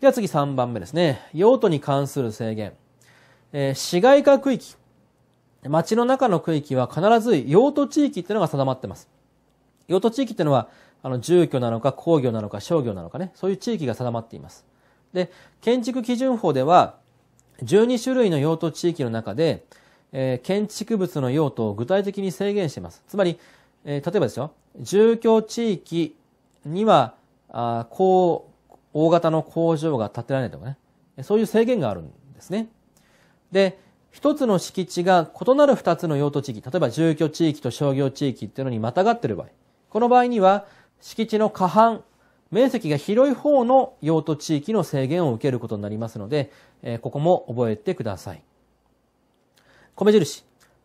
では次3番目ですね。用途に関する制限。えー、市街化区域。街の中の区域は必ず用途地域っていうのが定まってます。用途地域っていうのは、あの、住居なのか工業なのか商業なのかね、そういう地域が定まっています。で、建築基準法では、12種類の用途地域の中で、えー、建築物の用途を具体的に制限しています。つまり、えー、例えばですよ、住居地域には、あ公大型の工場が建てられないとかね、そういう制限があるんですね。で、一つの敷地が異なる二つの用途地域、例えば住居地域と商業地域っていうのにまたがっている場合、この場合には敷地の過半、面積が広い方の用途地域の制限を受けることになりますので、ここも覚えてください。米印、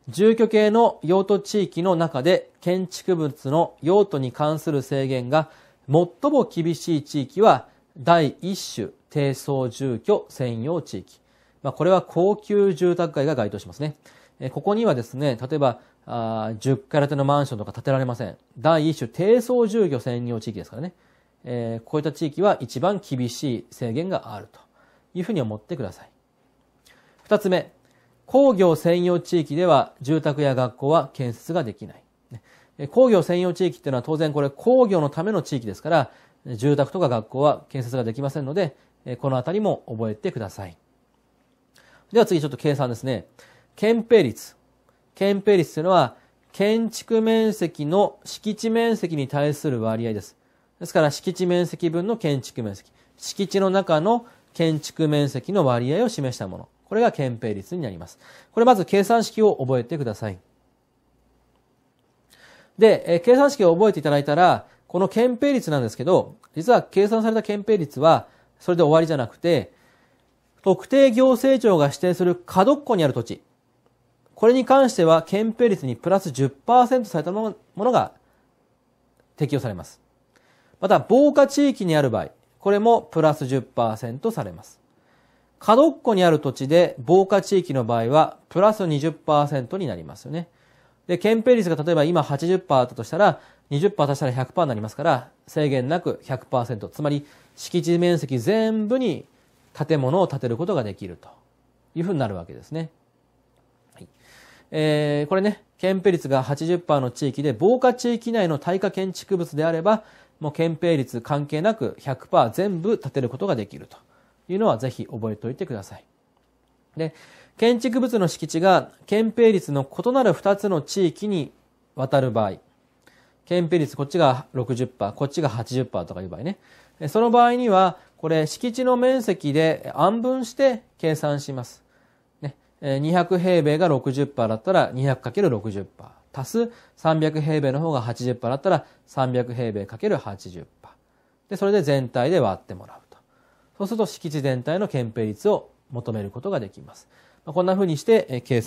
住居系の用途地域の中で建築物の用途に関する制限が最も厳しい地域は第一種低層住居専用地域。まあ、これは高級住宅街が該当しますね。えここにはですね、例えば、あ10階建てのマンションとか建てられません。第一種低層住居専用地域ですからね。えー、こういった地域は一番厳しい制限があるというふうに思ってください。二つ目、工業専用地域では住宅や学校は建設ができない。工業専用地域っていうのは当然これ工業のための地域ですから、住宅とか学校は建設ができませんので、このあたりも覚えてください。では次ちょっと計算ですね。憲兵率。憲兵率というのは、建築面積の敷地面積に対する割合です。ですから、敷地面積分の建築面積。敷地の中の建築面積の割合を示したもの。これが憲兵率になります。これまず計算式を覚えてください。で、計算式を覚えていただいたら、この憲兵率なんですけど、実は計算された憲兵率は、それで終わりじゃなくて、特定行政庁が指定する角っこにある土地。これに関しては、憲兵率にプラス10%されたものが適用されます。また、防火地域にある場合、これもプラス10%されます。角っこにある土地で防火地域の場合は、プラス20%になりますよね。で、憲兵率が例えば今80%だとしたら、20%足したら100%になりますから、制限なく100%、つまり敷地面積全部に建物を建てることができるというふうになるわけですね。はい、えー、これね、憲兵率が80%の地域で、防火地域内の耐火建築物であれば、もう憲兵率関係なく100%全部建てることができるというのはぜひ覚えておいてください。で、建築物の敷地が憲兵率の異なる2つの地域に渡る場合、憲兵率こっちが60%、こっちが80%とかいう場合ね。その場合には、これ敷地の面積で安分して計算します。200平米が60%だったら 200×60%。足す300平米の方が80%だったら300平米 ×80%。で、それで全体で割ってもらうと。そうすると敷地全体の憲兵率を求めることができます。こんな風にして計算